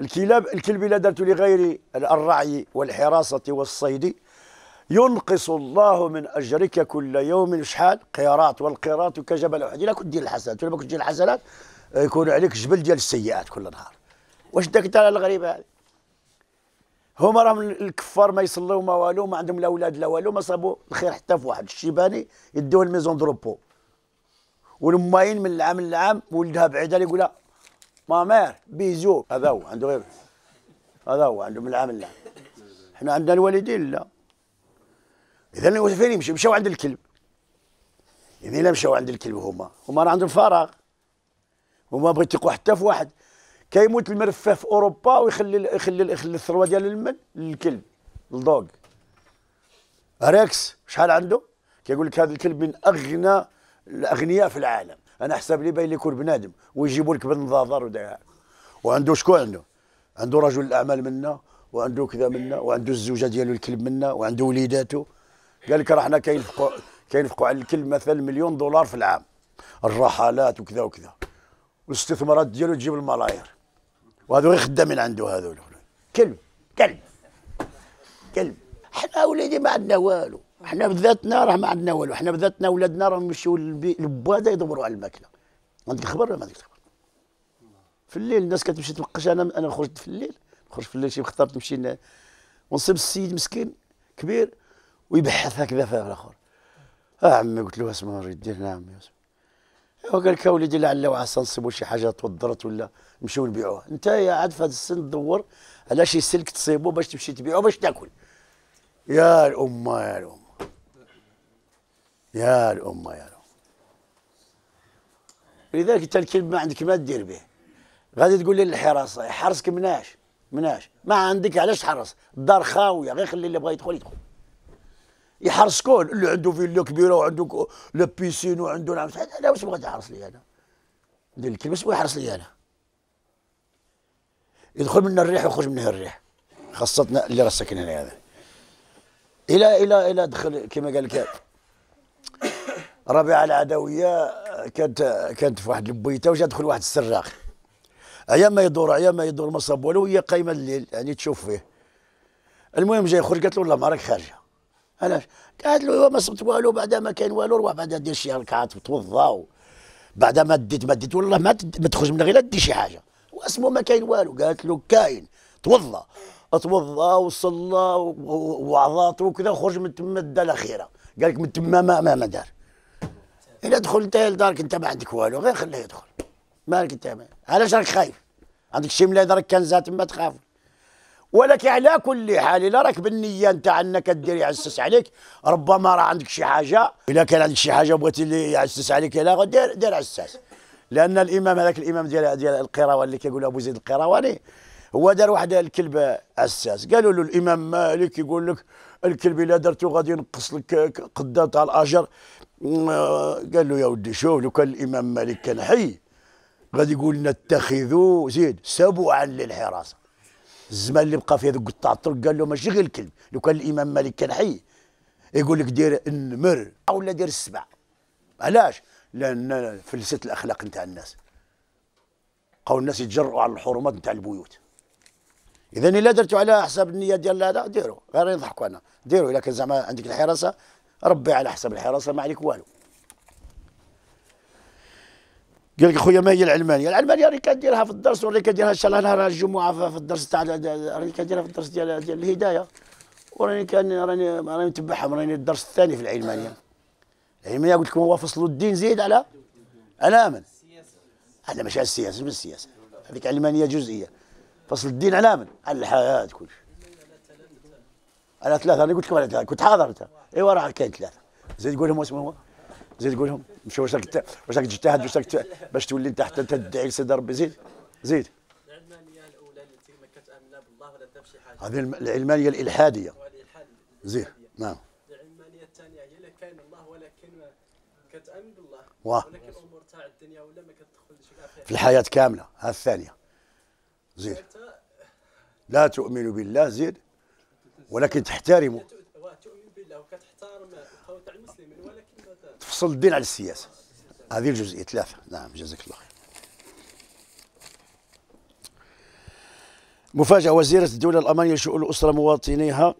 الكلاب الكلب الا درت لغير الرعي والحراسة والصيد ينقص الله من أجرك كل يوم شحال قيراط والقيراط كجبل أحد إلا كنت دير الحسنات ولا ما كنت دير الحسنات يكون عليك جبل ديال السيئات كل نهار واش داك على الغريبة هذه هما راهم الكفار ما يصلوا ما والو ما عندهم لا اولاد لا والو ما صابوا الخير حتى في واحد الشيباني يدوه الميزون دروبو والماين من العام للعام ولدها بعيده يقول لها ما مير بيزو هذا هو عنده غير هذا هو عنده من العام لا احنا عندنا الوالدين لا اذا فين يمشي مشاو عند الكلب اذا لا مشاو عند الكلب هما هما راه عندهم فراغ هما بغيت يقوا حتى في واحد كيموت المرفه في اوروبا ويخلي يخلي يخلي الثروه ديال المن للكلب للدوغ ريكس شحال عنده كيقول لك هذا الكلب من اغنى الاغنياء في العالم انا حساب لي باين يكون بنادم ويجيبوا لك بالنظاظر ودعاء وعنده شكون عنده عنده رجل الاعمال منا وعنده كذا منا وعنده الزوجه ديالو الكلب منا وعنده وليداتو قال لك راه حنا كينفقوا كينفقوا على الكلب مثلا مليون دولار في العام الرحلات وكذا وكذا والاستثمارات ديالو تجيب الملاير وهذو غير خدامين عنده هذول كلب كلب كلب حنا وليدي ما عندنا والو احنا بذاتنا راه ما عندنا والو احنا بذاتنا ولادنا راهم يمشيو للبواده يدوروا على الماكله عندك خبر ولا ما عندك خبر في الليل الناس كتمشي تبقش انا انا خرجت في الليل خرجت في الليل شي خطر نمشي ونصيب السيد مسكين كبير ويبحث هكذا في الاخر اه عمي قلت له اسمع ريت دير نعم هو قال لك وليدي لعل وعسى نصيبوا شي حاجه توضرت ولا نمشيو نبيعوها انت يا عاد في هذا السن تدور على شي سلك تصيبو باش تمشي تبيعو باش تاكل يا الامه يا الامه يا الأمة يا الأمة لذلك أنت الكلب ما عندك ما تدير به غادي تقول لي الحراسه حرسك مناش مناش ما عندك علاش تحرس الدار خاوية غير خلي اللي بغا يدخل يدخل يحرس شكون اللي عنده فيلا كبيرة وعنده لو بيسين وعنده نعم أنا واش بغيت تحرس لي أنا دير الكلب شنو يحرس لي أنا يدخل منه الريح ويخرج منه الريح خاصتنا اللي راه ساكن هنا هذا الى الى الى دخل كما قال لك ربيعه العدويه آه، كانت آه، كانت في واحد البويته وجا دخل واحد السراق عيا ما يدور عيا ما يدور ما صاب والو هي قايمه الليل يعني تشوف فيه المهم جاي يخرج قالت له والله ما راك خارجه علاش قالت له أيوة، ما صبت والو بعد ما كان والو روح بعد دير شي ركعات وتوضا بعد ما ديت ما ديت والله ما تخرج من غير دير شي حاجه واسمه ما كاين والو قالت له كاين توضا توضا وصلى وعظاته وكذا وخرج من تما دا الاخيره قال لك من تما ما ما ما دار الا دخل انت لدارك انت ما عندك والو غير خليه يدخل مالك انت علاش راك خايف عندك شي ملاد كان كنزات ما تخاف ولك على كل حال الا راك بالنيه نتاع انك دير يعسس عليك ربما راه عندك شي حاجه الا كان عندك شي حاجه بغيتي يعسس عليك لا دير دير عساس لان الامام هذاك الامام ديال ديال القيروان اللي كيقول ابو زيد القيرواني هو دار واحد الكلب عساس قالوا له الامام مالك يقول لك الكلب الا درته غادي ينقص لك قدا تاع الاجر قال له يا ودي شوف لو كان الامام مالك كان حي غادي يقول لنا اتخذوا زيد سبعا للحراسه الزمان اللي بقى فيه ذوك قطاع الطرق قال له ماشي غير الكلب لو كان الامام مالك كان حي يقول لك دير النمر او لا دير السبع علاش لان فلسفه الاخلاق نتاع الناس بقاو الناس يتجرؤوا على الحرمات نتاع البيوت اذا الا درتو على حساب النيه ديال هذا ديروا غير نضحكوا انا ديروا الا كان زعما عندك الحراسه ربي على حساب الحراسه ما عليك والو قال لك خويا ما هي العلمانيه العلمانيه راني كنديرها في الدرس وراني كنديرها ان شاء الله نهار الجمعه في الدرس تاع راني كنديرها في الدرس ديال ديال الهدايه وراني كان راني راني متبعهم راني الدرس الثاني في العلمانيه العلمانيه قلت لكم هو فصل الدين زيد على على من؟ على ماشي على السياسه من السياسه هذيك علمانيه جزئيه فصل الدين على من؟ على الحياه كل شيء. على ثلاثه انا قلت لكم على ثلاثه كنت حاضر انت ايوا راه كاين ثلاثه زيد قولهم لهم واسمه هو زيد قولهم لهم مشى واش راك واش راك تجتهد واش راك باش تولي انت حتى تدعي لسيد ربي زيد زيد العلمانيه الاولى التي ما كتامن بالله ولا بشي حاجه هذه العلمانيه الالحاديه زيد نعم العلمانيه الثانيه هي لا كاين الله ولكن كتامن بالله ولكن الامور تاع الدنيا ولا ما كتدخلش في الحياه كامله هذه الثانيه زيد لا تؤمن بالله زيد ولكن تحترمه تؤمن بالله وكتحترم القوة تاع المسلمين ولكن تفصل الدين على السياسة هذه الجزئية ثلاثة نعم جزاك الله خير مفاجأة وزيرة الدولة الألمانية لشؤون الأسرة مواطنيها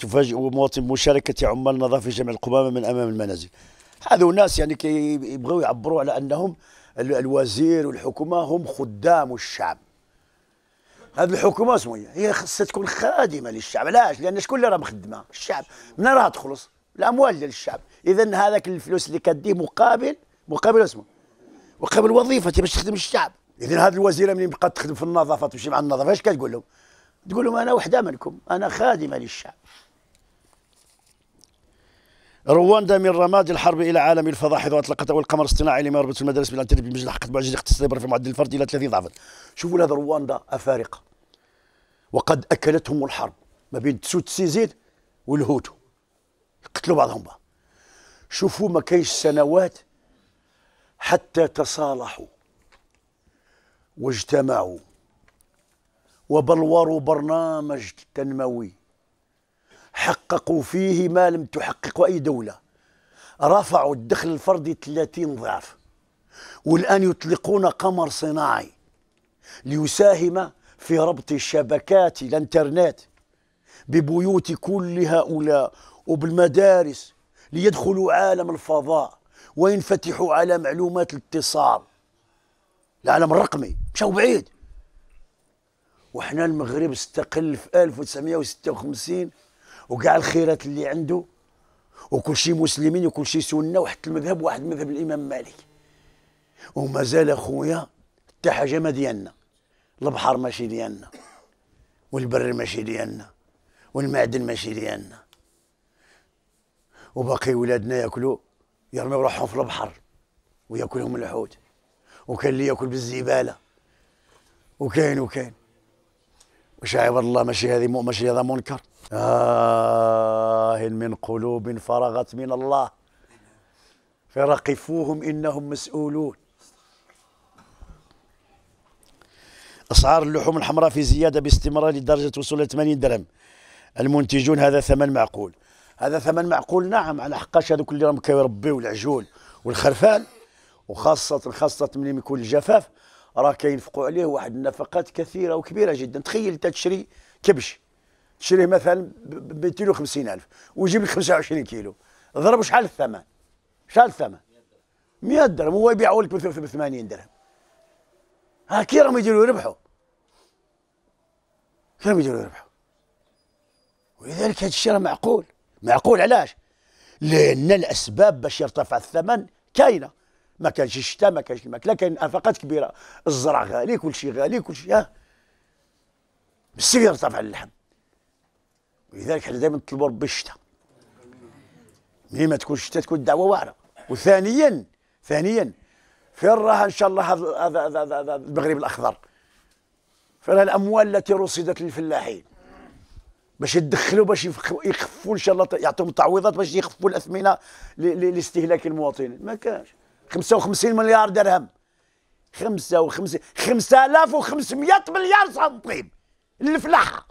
تفاجئ مواطن مشاركة عمال النظافة في جمع القمامة من أمام المنازل هذو ناس يعني كيبغيو يعبروا على أنهم الوزير والحكومة هم خدام الشعب هذه الحكومه سميه هي خصها تكون خادمه للشعب علاش لان شكون اللي راه مخدمه الشعب من راه تخلص الاموال ديال الشعب اذا هذاك الفلوس اللي كديه مقابل مقابل اسمه مقابل وظيفه باش تخدم الشعب اذا هذه الوزيره ملي بقات تخدم في النظافه تمشي مع النظافه اش كتقول لهم تقول لهم انا وحده منكم انا خادمه للشعب رواندا من رماد الحرب الى عالم حيث اطلقت اول قمر اصطناعي لما المدارس بالانترنت بمجد حقت معجزه اقتصاديه في معدل الفرد الى 30 ضعفا شوفوا هذا رواندا افارقه وقد اكلتهم الحرب ما بين تسوت سيزيد والهوتو قتلوا بعضهم بعض شوفوا ما كاينش سنوات حتى تصالحوا واجتمعوا وبلوروا برنامج تنموي حققوا فيه ما لم تحققه أي دولة رفعوا الدخل الفردي 30 ضعف والآن يطلقون قمر صناعي ليساهم في ربط الشبكات الانترنت ببيوت كل هؤلاء وبالمدارس ليدخلوا عالم الفضاء وينفتحوا على معلومات الاتصال العالم الرقمي مشاو بعيد وحنا المغرب استقل في 1956 وكاع الخيرات اللي عنده وكل شيء مسلمين وكل شيء سنه وحتى المذهب واحد مذهب الامام مالك ومازال اخويا حتى حاجه ما ديالنا البحر ماشي ديالنا والبر ماشي ديالنا والمعدن ماشي ديالنا وباقي ولادنا ياكلوا يرميو روحهم في البحر وياكلهم الحوت وكاين اللي ياكل بالزباله وكاين وكاين واش عباد الله ماشي هذه ماشي هذا منكر آه من قلوب فرغت من الله فرقفوهم إنهم مسؤولون أسعار اللحوم الحمراء في زيادة باستمرار لدرجة وصول 80 درهم المنتجون هذا ثمن معقول هذا ثمن معقول نعم على حقاش هذوك اللي راهم كيربيو العجول والخرفان وخاصة خاصة ملي يكون الجفاف راه كينفقوا عليه واحد النفقات كثيرة وكبيرة جدا تخيل انت تشري كبش تشريه مثلا ب 250000 ويجيب لك 25 كيلو ضرب شحال الثمن شحال الثمن 100 درهم هو يبيعه لك ب 80 درهم ها كي راهم يديروا يربحوا كي راهم يديروا يربحوا ولذلك هذا الشيء راه معقول معقول علاش لان الاسباب باش يرتفع الثمن كاينه ما كانش الشتاء ما كانش الماكله كاين افاقات كبيره الزرع غالي كل شيء غالي كل شيء ها بالسيف يرتفع اللحم لذلك احنا دائما نطلبوا ربي الشتاء ملي ما تكون الشتاء تكون الدعوه واعره وثانيا ثانيا فين راه ان شاء الله هذا هذا المغرب الاخضر فين الاموال التي رصدت للفلاحين باش يدخلوا باش يخفوا ان شاء الله يعطيهم تعويضات باش يخفوا الاثمنه لاستهلاك المواطنين ما كانش 55 مليار درهم 55 5500 مليار سنتيم للفلاحه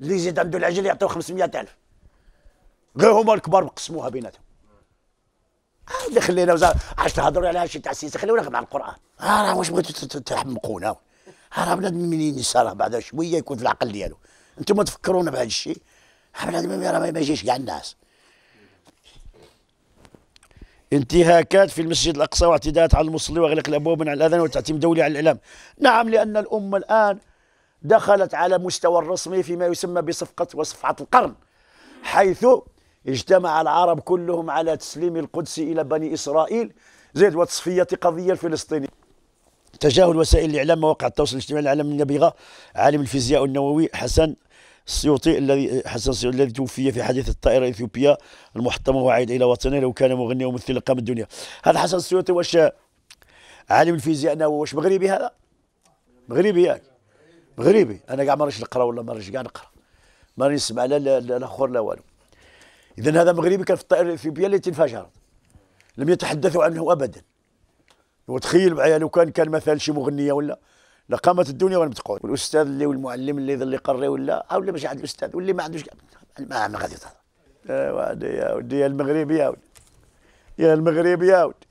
اللي يزيد عنده العجل يعطيوه 500000 غير هما الكبار مقسموها بيناتهم هذا آه، خلينا وزا... عاش تهضروا على شي تاع السياسه خليونا مع القران ها آه، راه واش بغيتوا تحمقونا آه، راه بنادم منين يسار بعد شويه يكون في العقل ديالو انتم تفكرونا بهذا الشيء بنادم راه ما يجيش كاع الناس انتهاكات في المسجد الاقصى واعتداءات على المصلي واغلاق الابواب من على الاذان والتعتيم دولي على الاعلام نعم لان الامه الان دخلت على مستوى الرسمي فيما يسمى بصفقة وصفعة القرن حيث اجتمع العرب كلهم على تسليم القدس إلى بني إسرائيل زيد وتصفية قضية الفلسطينية تجاهل وسائل الإعلام مواقع التواصل الاجتماعي العالم النابغة عالم الفيزياء النووي حسن السيوطي الذي حسن السيوطي الذي توفي في حادث الطائرة الإثيوبية المحطمة وعائد إلى وطنه لو كان مغني ومثل قام الدنيا هذا حسن السيوطي واش عالم الفيزياء النووي واش مغربي هذا مغربي ياك يعني. مغربي انا كاع ما رانيش نقرا ولا ما رانيش كاع نقرا ما راني نسمع لا الاخر لا والو اذا هذا مغربي كان في الطائره الاثيوبيه التي انفجرت لم يتحدثوا عنه ابدا وتخيل معايا لو كان كان مثلا شي مغنيه ولا لقامت الدنيا وانا متقعد والاستاذ اللي والمعلم اللي اللي قري ولا ولا اللي ماشي عند الاستاذ واللي ما عندوش ما ما غادي تهضر يا ودي يا المغرب يا ودي يا المغرب يا ودي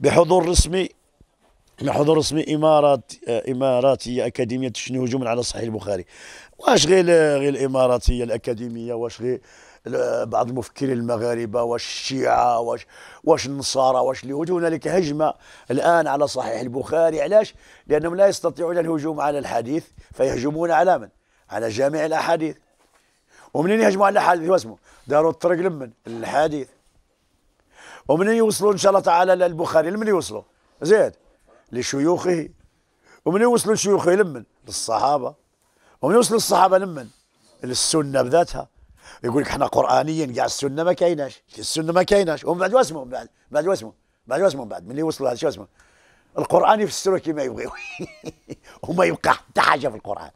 بحضور رسمي لحضور رسمي امارات اماراتيه اكاديميه تشني هجوما على صحيح البخاري واش غير غير الاماراتيه الاكاديميه واش غير بعض المفكرين المغاربه واش الشيعه واش واش النصارى واش اليهود هنالك هجمه الان على صحيح البخاري علاش؟ لانهم لا يستطيعون الهجوم على الحديث فيهجمون على من؟ على جميع الاحاديث ومنين يهجموا على الحديث واسمه داروا الطريق لمن؟ الحديث ومنين يوصلوا ان شاء الله تعالى للبخاري لمن يوصلوا؟ زيد لشيوخه ومن يوصلوا لشيوخه لمن للصحابة ومن يوصل للصحابة لمن للسنة بذاتها يقول لك احنا قرآنيا كاع السنة ما كايناش السنة ما كايناش ومن بعد واسمه من بعد بعد واسمه بعد واسمه بعد من يوصلوا هذا شو اسمه القرآن يفسره كما يبغيو وما يبقى حتى حاجة في القرآن